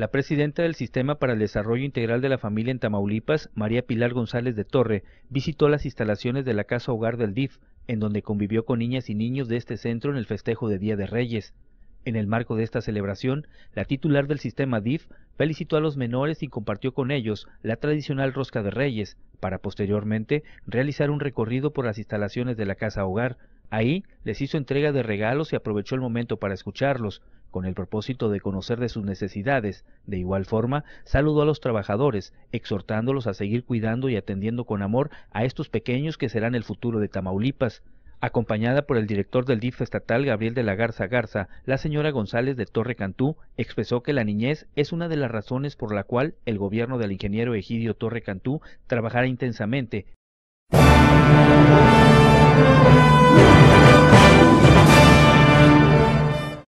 La presidenta del Sistema para el Desarrollo Integral de la Familia en Tamaulipas, María Pilar González de Torre, visitó las instalaciones de la Casa Hogar del DIF, en donde convivió con niñas y niños de este centro en el festejo de Día de Reyes. En el marco de esta celebración, la titular del sistema DIF felicitó a los menores y compartió con ellos la tradicional rosca de reyes, para posteriormente realizar un recorrido por las instalaciones de la Casa Hogar, Ahí les hizo entrega de regalos y aprovechó el momento para escucharlos, con el propósito de conocer de sus necesidades. De igual forma, saludó a los trabajadores, exhortándolos a seguir cuidando y atendiendo con amor a estos pequeños que serán el futuro de Tamaulipas. Acompañada por el director del DIF estatal Gabriel de la Garza Garza, la señora González de Torre Cantú expresó que la niñez es una de las razones por la cual el gobierno del ingeniero Egidio Torre Cantú trabajará intensamente